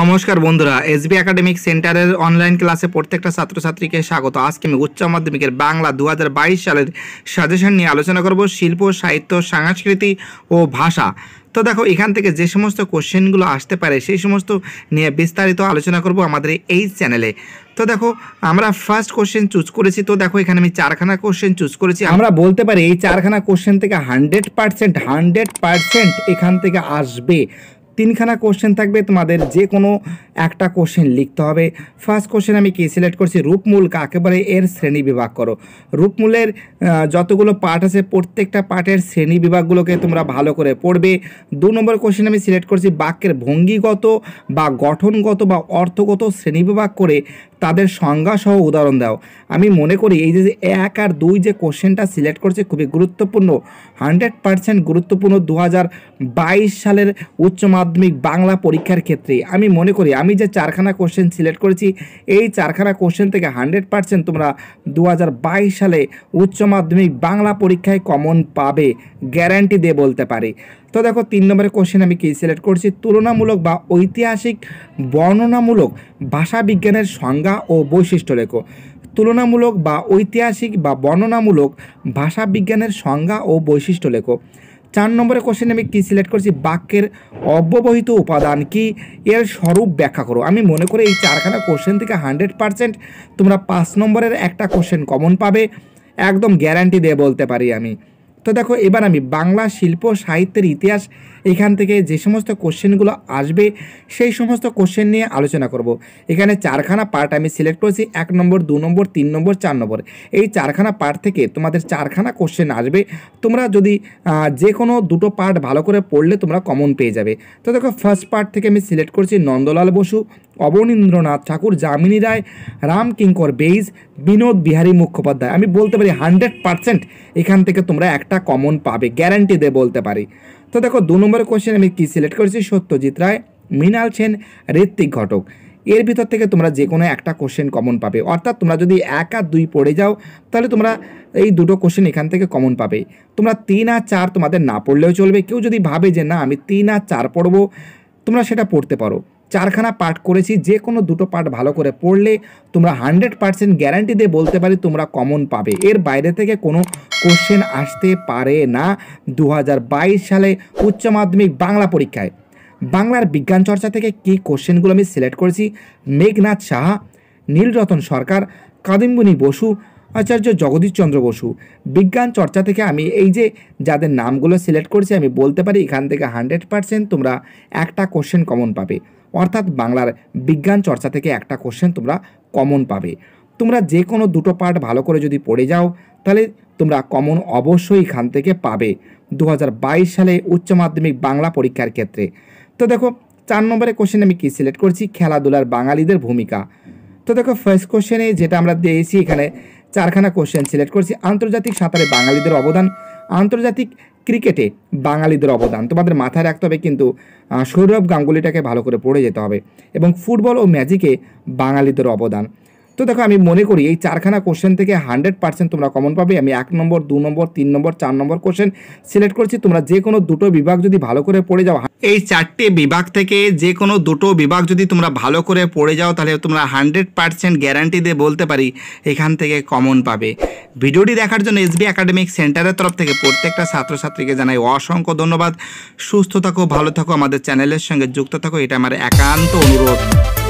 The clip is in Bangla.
নমস্কার বন্ধুরা এসবি একাডেমিক সেন্টারের অনলাইন ক্লাসে প্রত্যেকটা ছাত্রছাত্রীকে স্বাগত আজকে আমি উচ্চ মাধ্যমিকের বাংলা দু সালের সাজেশন নিয়ে আলোচনা করব শিল্প সাহিত্য সংস্কৃতি ও ভাষা তো দেখো এখান থেকে যে সমস্ত কোশ্চেনগুলো আসতে পারে সেই সমস্ত নিয়ে বিস্তারিত আলোচনা করব আমাদের এই চ্যানেলে তো দেখো আমরা ফার্স্ট কোশ্চেন চুজ করেছি তো দেখো এখানে আমি চারখানা কোশ্চেন চুজ করেছি আমরা বলতে পারি এই চারখানা কোশ্চেন থেকে হান্ড্রেড পার্সেন্ট হান্ড্রেড পার্সেন্ট এখান থেকে আসবে তিনখানা কোশ্চেন থাকবে তোমাদের যে কোনো একটা কোশ্চেন লিখতে হবে ফার্স্ট কোশ্চেন আমি কি সিলেক্ট করছি রূপমূল কাকে বলে এর শ্রেণী বিভাগ করো রূপমূলের যতগুলো পার্ট আছে প্রত্যেকটা পার্টের শ্রেণী বিভাগগুলোকে তোমরা ভালো করে পড়বে দু নম্বর কোশ্চেন আমি সিলেক্ট করছি বাক্যের ভঙ্গিগত বা গঠনগত বা অর্থগত শ্রেণী বিভাগ করে তাদের সংজ্ঞা সহ উদাহরণ দাও আমি মনে করি এই যে এক আর দুই যে কোশ্চেনটা সিলেক্ট করছে খুবই গুরুত্বপূর্ণ হান্ড্রেড পার্সেন্ট গুরুত্বপূর্ণ দু সালের উচ্চ মাধ্যমিক বাংলা পরীক্ষার ক্ষেত্রে আমি মনে করি আমি যে চারখানা কোশ্চেন সিলেক্ট করেছি এই চারখানা কোশ্চেন থেকে হান্ড্রেড পার্সেন্ট তোমরা দু সালে উচ্চ মাধ্যমিক বাংলা পরীক্ষায় কমন পাবে গ্যারান্টি দিয়ে বলতে পারি তো দেখো তিন নম্বরের কোশ্চেন আমি কী সিলেক্ট করছি তুলনামূলক বা ঐতিহাসিক বর্ণনামূলক ভাষাবিজ্ঞানের সংজ্ঞা ও বৈশিষ্ট্য লেখো তুলনামূলক বা ঐতিহাসিক বা বর্ণনামূলক ভাষাবিজ্ঞানের সংজ্ঞা ও বৈশিষ্ট্য লেখো চার নম্বরের কোশ্চেন আমি কী সিলেক্ট করছি বাক্যের অব্যবহিত উপাদান কি এর স্বরূপ ব্যাখ্যা করো আমি মনে করি এই চারখানা কোশ্চেন থেকে হান্ড্রেড পারসেন্ট তোমরা পাঁচ নম্বরের একটা কোশ্চেন কমন পাবে একদম গ্যারান্টি দিয়ে বলতে পারি আমি তো দেখো এবার আমি বাংলা শিল্প সাহিত্যের ইতিহাস এখান থেকে যে সমস্ত কোশ্চেনগুলো আসবে সেই সমস্ত কোশ্চেন নিয়ে আলোচনা করব। এখানে চারখানা পার্ট আমি সিলেক্ট করেছি এক নম্বর দু নম্বর তিন নম্বর চার নম্বর এই চারখানা পার্ট থেকে তোমাদের চারখানা কোশ্চেন আসবে তোমরা যদি যে কোনো দুটো পার্ট ভালো করে পড়লে তোমরা কমন পেয়ে যাবে তো দেখো ফার্স্ট পার্ট থেকে আমি সিলেক্ট করছি নন্দলাল বসু অবনীন্দ্রনাথ ঠাকুর যামিনী রায় রাম কিঙ্কর বেইজ বিনোদ বিহারী মুখোপাধ্যায় আমি বলতে পারি হান্ড্রেড পারসেন্ট এখান থেকে তোমরা একটা কমন পাবে গ্যারান্টি দে বলতে পারি তো দেখো দু নম্বর কোশ্চেন আমি কী সিলেক্ট করেছি সত্যজিৎ রায় মৃণাল সেন ঋত্বিক ঘটক এর ভিতর থেকে তোমরা যে কোনো একটা কোশ্চেন কমন পাবে অর্থাৎ তোমরা যদি এক আর দুই পড়ে যাও তাহলে তোমরা এই দুটো কোশ্চেন এখান থেকে কমন পাবে তোমরা তিন আর চার তোমাদের না পড়লেও চলবে কেউ যদি ভাবে যে না আমি তিন আর চার পড়বো তোমরা সেটা পড়তে পারো চারখানা পার্ট করেছি যে কোনো দুটো পার্ট ভালো করে পড়লে তোমরা হান্ড্রেড পার্সেন্ট গ্যারান্টি দিয়ে বলতে পারি তোমরা কমন পাবে এর বাইরে থেকে কোনো কোশ্চেন আসতে পারে না দু সালে উচ্চ মাধ্যমিক বাংলা পরীক্ষায় বাংলার বিজ্ঞান চর্চা থেকে কী কোশ্চেনগুলো আমি সিলেক্ট করেছি মেঘনাথ সাহা নীলরতন সরকার কাদিম্বুনি বসু আচার্য জগদীশ চন্দ্র বসু বিজ্ঞান চর্চা থেকে আমি এই যে যাদের নামগুলো সিলেক্ট করেছি আমি বলতে পারি এখান থেকে হান্ড্রেড পারসেন্ট তোমরা একটা কোশ্চেন কমন পাবে অর্থাৎ বাংলার বিজ্ঞান চর্চা থেকে একটা কোশ্চেন তোমরা কমন পাবে তোমরা যে কোনো দুটো পার্ট ভালো করে যদি পড়ে যাও তাহলে তোমরা কমন অবশ্যই এখান থেকে পাবে দু সালে উচ্চ মাধ্যমিক বাংলা পরীক্ষার ক্ষেত্রে তো দেখো চার নম্বরের কোশ্চেন আমি কী সিলেক্ট করছি খেলাধুলার বাঙালিদের ভূমিকা তো দেখো ফার্স্ট কোশ্চেনে যেটা আমরা দিয়েছি এখানে চারখানা কোশ্চেন সিলেক্ট করছি আন্তর্জাতিক সাঁতারে বাঙালিদের অবদান আন্তর্জাতিক ক্রিকেটে বাঙালিদের অবদান তোমাদের মাথায় রাখতে হবে কিন্তু সৌরভ গাঙ্গুলিটাকে ভালো করে পড়ে যেতে হবে এবং ফুটবল ও ম্যাজিকে বাঙালিদের অবদান তো দেখো আমি মনে করি এই চারখানা কোশ্চেন থেকে হান্ড্রেড পার্সেন্ট তোমরা কমন পাবে আমি এক নম্বর দু নম্বর তিন নম্বর চার নম্বর কোশ্চেন সিলেক্ট করেছি তোমরা যে কোনো দুটো বিভাগ যদি ভালো করে পড়ে যাও এই চারটে বিভাগ থেকে যে কোনো দুটো বিভাগ যদি তোমরা ভালো করে পড়ে যাও তাহলে তোমরা হান্ড্রেড পার্সেন্ট গ্যারান্টি দিয়ে বলতে পারি এখান থেকে কমন পাবে ভিডিওটি দেখার জন্য এস বি একাডেমিক সেন্টারের তরফ থেকে প্রত্যেকটা ছাত্রছাত্রীকে জানাই অসংখ্য ধন্যবাদ সুস্থ থাকো ভালো থাকো আমাদের চ্যানেলের সঙ্গে যুক্ত থাকো এটা আমার একান্ত অনুরোধ